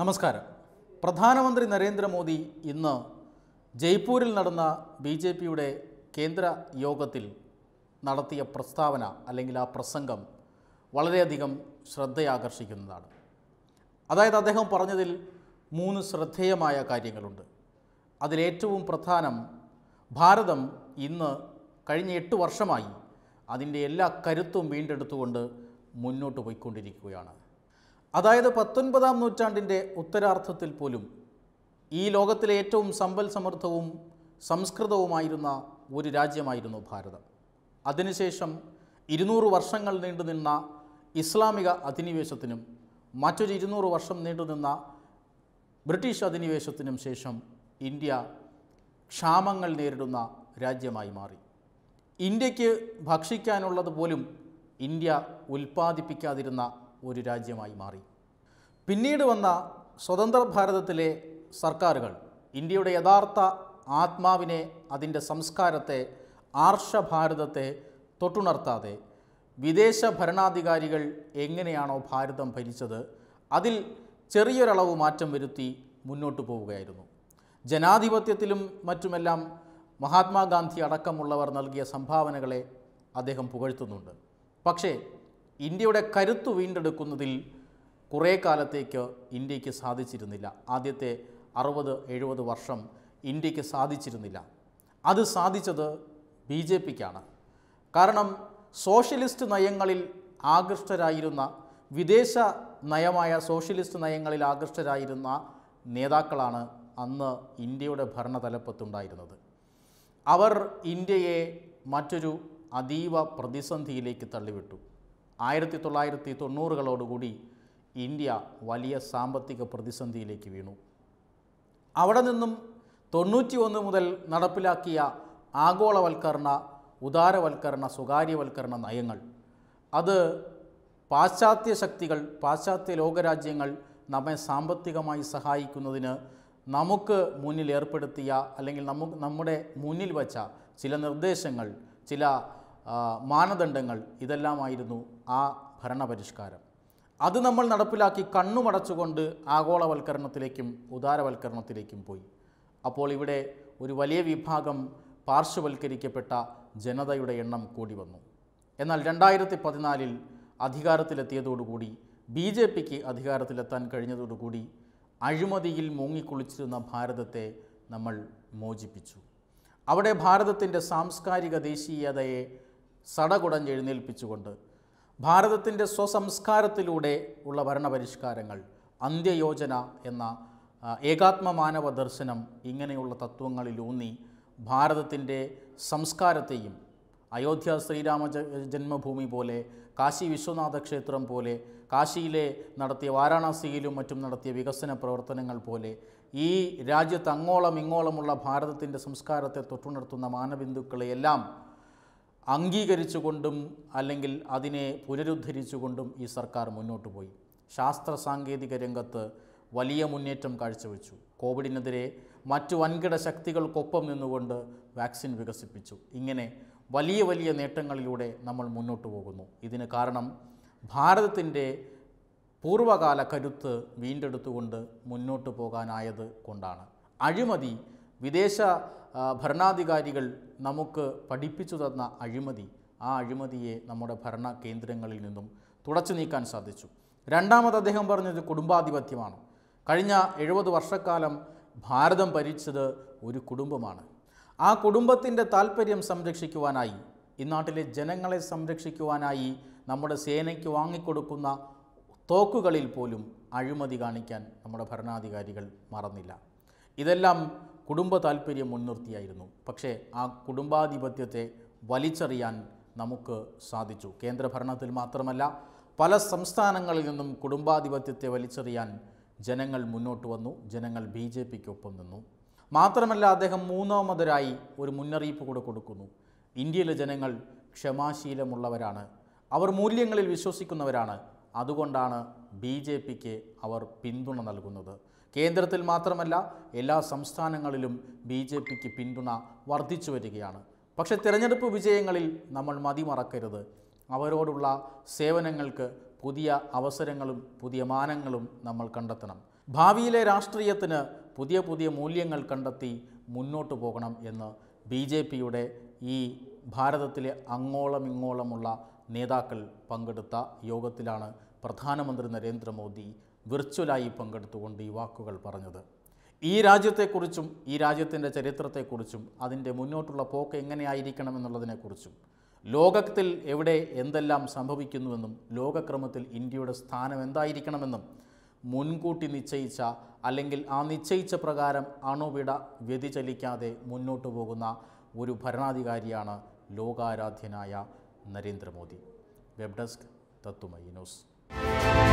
നമസ്കാരം പ്രധാനമന്ത്രി നരേന്ദ്രമോദി ഇന്ന് ജയ്പൂരിൽ നടന്ന ബി ജെ പിയുടെ കേന്ദ്ര യോഗത്തിൽ നടത്തിയ പ്രസ്താവന അല്ലെങ്കിൽ ആ പ്രസംഗം വളരെയധികം ശ്രദ്ധയാകർഷിക്കുന്നതാണ് അതായത് അദ്ദേഹം പറഞ്ഞതിൽ മൂന്ന് ശ്രദ്ധേയമായ കാര്യങ്ങളുണ്ട് അതിലേറ്റവും പ്രധാനം ഭാരതം ഇന്ന് കഴിഞ്ഞ എട്ട് വർഷമായി അതിൻ്റെ എല്ലാ കരുത്തും വീണ്ടെടുത്തുകൊണ്ട് മുന്നോട്ട് പോയിക്കൊണ്ടിരിക്കുകയാണ് അതായത് പത്തൊൻപതാം നൂറ്റാണ്ടിൻ്റെ ഉത്തരാർത്ഥത്തിൽ പോലും ഈ ലോകത്തിലെ ഏറ്റവും സമ്പൽ സമൃദ്ധവും സംസ്കൃതവുമായിരുന്ന ഒരു രാജ്യമായിരുന്നു ഭാരതം അതിനുശേഷം ഇരുന്നൂറ് വർഷങ്ങൾ നീണ്ടുനിന്ന ഇസ്ലാമിക അധിനിവേശത്തിനും മറ്റൊരു ഇരുന്നൂറ് വർഷം നീണ്ടുനിന്ന ബ്രിട്ടീഷ് അധിനിവേശത്തിനും ശേഷം ഇന്ത്യ ക്ഷാമങ്ങൾ നേരിടുന്ന രാജ്യമായി മാറി ഇന്ത്യക്ക് ഭക്ഷിക്കാനുള്ളത് പോലും ഇന്ത്യ ഉൽപ്പാദിപ്പിക്കാതിരുന്ന ഒരു രാജ്യമായി മാറി പിന്നീട് വന്ന സ്വതന്ത്ര ഭാരതത്തിലെ സർക്കാരുകൾ ഇന്ത്യയുടെ യഥാർത്ഥ ആത്മാവിനെ അതിൻ്റെ സംസ്കാരത്തെ ആർഷഭാരതത്തെ തൊട്ടുണർത്താതെ വിദേശ ഭരണാധികാരികൾ എങ്ങനെയാണോ ഭാരതം ഭരിച്ചത് അതിൽ ചെറിയൊരളവ് മാറ്റം വരുത്തി മുന്നോട്ട് പോവുകയായിരുന്നു ജനാധിപത്യത്തിലും മറ്റുമെല്ലാം മഹാത്മാഗാന്ധി അടക്കമുള്ളവർ നൽകിയ സംഭാവനകളെ അദ്ദേഹം പുകഴ്ത്തുന്നുണ്ട് പക്ഷേ ഇന്ത്യയുടെ കരുത്തു വീണ്ടെടുക്കുന്നതിൽ കുറേ കാലത്തേക്ക് ഇന്ത്യക്ക് സാധിച്ചിരുന്നില്ല ആദ്യത്തെ അറുപത് എഴുപത് വർഷം ഇന്ത്യക്ക് സാധിച്ചിരുന്നില്ല അത് സാധിച്ചത് ബി ജെ പിക്കാണ് കാരണം സോഷ്യലിസ്റ്റ് നയങ്ങളിൽ ആകൃഷ്ടരായിരുന്ന വിദേശ നയമായ സോഷ്യലിസ്റ്റ് നയങ്ങളിൽ ആകൃഷ്ടരായിരുന്ന നേതാക്കളാണ് അന്ന് ഇന്ത്യയുടെ ഭരണതലപ്പത്തുണ്ടായിരുന്നത് അവർ ഇന്ത്യയെ മറ്റൊരു അതീവ പ്രതിസന്ധിയിലേക്ക് തള്ളിവിട്ടു ആയിരത്തി തൊള്ളായിരത്തി തൊണ്ണൂറുകളോടുകൂടി ഇന്ത്യ വലിയ സാമ്പത്തിക പ്രതിസന്ധിയിലേക്ക് വീണു അവിടെ നിന്നും തൊണ്ണൂറ്റി ഒന്ന് മുതൽ നടപ്പിലാക്കിയ ആഗോളവൽക്കരണ ഉദാരവൽക്കരണ സ്വകാര്യവൽക്കരണ നയങ്ങൾ അത് പാശ്ചാത്യ ശക്തികൾ പാശ്ചാത്യ ലോകരാജ്യങ്ങൾ നമ്മെ സാമ്പത്തികമായി സഹായിക്കുന്നതിന് നമുക്ക് മുന്നിൽ ഏർപ്പെടുത്തിയ അല്ലെങ്കിൽ നമുക്ക് നമ്മുടെ മുന്നിൽ വച്ച ചില നിർദ്ദേശങ്ങൾ ചില മാനദണ്ഡങ്ങൾ ഇതെല്ലാമായിരുന്നു ആ ഭരണപരിഷ്കാരം അത് നമ്മൾ നടപ്പിലാക്കി കണ്ണുമടച്ചുകൊണ്ട് ആഗോളവൽക്കരണത്തിലേക്കും ഉദാരവൽക്കരണത്തിലേക്കും പോയി അപ്പോൾ ഇവിടെ ഒരു വലിയ വിഭാഗം പാർശ്വവൽക്കരിക്കപ്പെട്ട ജനതയുടെ എണ്ണം കൂടി വന്നു എന്നാൽ രണ്ടായിരത്തി പതിനാലിൽ അധികാരത്തിലെത്തിയതോടുകൂടി ബി ജെ പിക്ക് അധികാരത്തിലെത്താൻ കഴിഞ്ഞതോടുകൂടി അഴിമതിയിൽ മുങ്ങിക്കുളിച്ചിരുന്ന ഭാരതത്തെ നമ്മൾ മോചിപ്പിച്ചു അവിടെ ഭാരതത്തിൻ്റെ സാംസ്കാരിക ദേശീയതയെ സടകുടഞ്ഞെഴുന്നേൽപ്പിച്ചുകൊണ്ട് ഭാരതത്തിൻ്റെ സ്വസംസ്കാരത്തിലൂടെ ഉള്ള ഭരണപരിഷ്കാരങ്ങൾ അന്ത്യയോജന എന്ന ഏകാത്മ മാനവ ദർശനം ഇങ്ങനെയുള്ള തത്വങ്ങളിലൂന്നി ഭാരതത്തിൻ്റെ സംസ്കാരത്തെയും അയോധ്യ ശ്രീരാമ ജന്മഭൂമി പോലെ കാശി വിശ്വനാഥ ക്ഷേത്രം പോലെ കാശിയിലെ നടത്തിയ വാരാണസിയിലും മറ്റും നടത്തിയ വികസന പ്രവർത്തനങ്ങൾ പോലെ ഈ രാജ്യത്ത് അങ്ങോളം ഇങ്ങോളമുള്ള ഭാരതത്തിൻ്റെ സംസ്കാരത്തെ തൊട്ടുണർത്തുന്ന മാനബിന്ദുക്കളെയെല്ലാം അംഗീകരിച്ചുകൊണ്ടും അല്ലെങ്കിൽ അതിനെ പുനരുദ്ധരിച്ചുകൊണ്ടും ഈ സർക്കാർ മുന്നോട്ട് പോയി ശാസ്ത്ര സാങ്കേതിക രംഗത്ത് വലിയ മുന്നേറ്റം കാഴ്ചവെച്ചു കോവിഡിനെതിരെ മറ്റു വൻകിട ശക്തികൾക്കൊപ്പം നിന്നുകൊണ്ട് വാക്സിൻ വികസിപ്പിച്ചു ഇങ്ങനെ വലിയ വലിയ നേട്ടങ്ങളിലൂടെ നമ്മൾ മുന്നോട്ട് പോകുന്നു ഇതിന് കാരണം ഭാരതത്തിൻ്റെ പൂർവ്വകാല കരുത്ത് വീണ്ടെടുത്തുകൊണ്ട് മുന്നോട്ട് പോകാനായത് കൊണ്ടാണ് അഴിമതി വിദേശ ഭരണാധികാരികൾ നമുക്ക് പഠിപ്പിച്ചു തന്ന അഴിമതി ആ അഴിമതിയെ നമ്മുടെ ഭരണ കേന്ദ്രങ്ങളിൽ നിന്നും തുടച്ചു നീക്കാൻ സാധിച്ചു രണ്ടാമത് അദ്ദേഹം പറഞ്ഞത് കുടുംബാധിപത്യമാണ് കഴിഞ്ഞ എഴുപത് വർഷക്കാലം ഭാരതം ഭരിച്ചത് ഒരു കുടുംബമാണ് ആ കുടുംബത്തിൻ്റെ താല്പര്യം സംരക്ഷിക്കുവാനായി ഈ നാട്ടിലെ ജനങ്ങളെ സംരക്ഷിക്കുവാനായി നമ്മുടെ സേനയ്ക്ക് വാങ്ങിക്കൊടുക്കുന്ന തോക്കുകളിൽ പോലും അഴിമതി കാണിക്കാൻ നമ്മുടെ ഭരണാധികാരികൾ മറന്നില്ല ഇതെല്ലാം കുടുംബ താല്പര്യം മുൻനിർത്തിയായിരുന്നു പക്ഷേ ആ കുടുംബാധിപത്യത്തെ വലിച്ചെറിയാൻ നമുക്ക് സാധിച്ചു കേന്ദ്രഭരണത്തിൽ മാത്രമല്ല പല സംസ്ഥാനങ്ങളിൽ നിന്നും കുടുംബാധിപത്യത്തെ വലിച്ചെറിയാൻ ജനങ്ങൾ മുന്നോട്ട് വന്നു ജനങ്ങൾ ബി ജെ പിക്കൊപ്പം നിന്നു മാത്രമല്ല അദ്ദേഹം മൂന്നാമതരായി ഒരു മുന്നറിയിപ്പ് കൂടെ കൊടുക്കുന്നു ഇന്ത്യയിലെ ജനങ്ങൾ ക്ഷമാശീലമുള്ളവരാണ് അവർ മൂല്യങ്ങളിൽ വിശ്വസിക്കുന്നവരാണ് അതുകൊണ്ടാണ് ബി ജെ പിക്ക് അവർ പിന്തുണ നൽകുന്നത് കേന്ദ്രത്തിൽ മാത്രമല്ല എല്ലാ സംസ്ഥാനങ്ങളിലും ബി ജെ പിക്ക് പിന്തുണ വർദ്ധിച്ചു വരികയാണ് പക്ഷേ തിരഞ്ഞെടുപ്പ് വിജയങ്ങളിൽ നമ്മൾ മതിമറക്കരുത് അവരോടുള്ള സേവനങ്ങൾക്ക് പുതിയ അവസരങ്ങളും പുതിയ മാനങ്ങളും നമ്മൾ കണ്ടെത്തണം ഭാവിയിലെ രാഷ്ട്രീയത്തിന് പുതിയ പുതിയ മൂല്യങ്ങൾ കണ്ടെത്തി മുന്നോട്ട് പോകണം എന്ന് ബി ജെ പിയുടെ ഈ ഭാരതത്തിലെ അങ്ങോളം ഇങ്ങോളമുള്ള നേതാക്കൾ പങ്കെടുത്ത യോഗത്തിലാണ് പ്രധാനമന്ത്രി നരേന്ദ്രമോദി വിർച്വലായി പങ്കെടുത്തുകൊണ്ട് ഈ വാക്കുകൾ പറഞ്ഞത് ഈ രാജ്യത്തെക്കുറിച്ചും ഈ രാജ്യത്തിൻ്റെ ചരിത്രത്തെക്കുറിച്ചും അതിൻ്റെ മുന്നോട്ടുള്ള പോക്ക് എങ്ങനെയായിരിക്കണമെന്നുള്ളതിനെക്കുറിച്ചും ലോകത്തിൽ എവിടെ എന്തെല്ലാം സംഭവിക്കുന്നുവെന്നും ലോകക്രമത്തിൽ ഇന്ത്യയുടെ സ്ഥാനം എന്തായിരിക്കണമെന്നും മുൻകൂട്ടി നിശ്ചയിച്ച അല്ലെങ്കിൽ ആ നിശ്ചയിച്ച പ്രകാരം അണുവിട വ്യതിചലിക്കാതെ മുന്നോട്ടു പോകുന്ന ഒരു ഭരണാധികാരിയാണ് ലോകാരാധ്യനായ നരേന്ദ്രമോദി വെബ് ഡെസ്ക് തത്തുമൈ ന്യൂസ്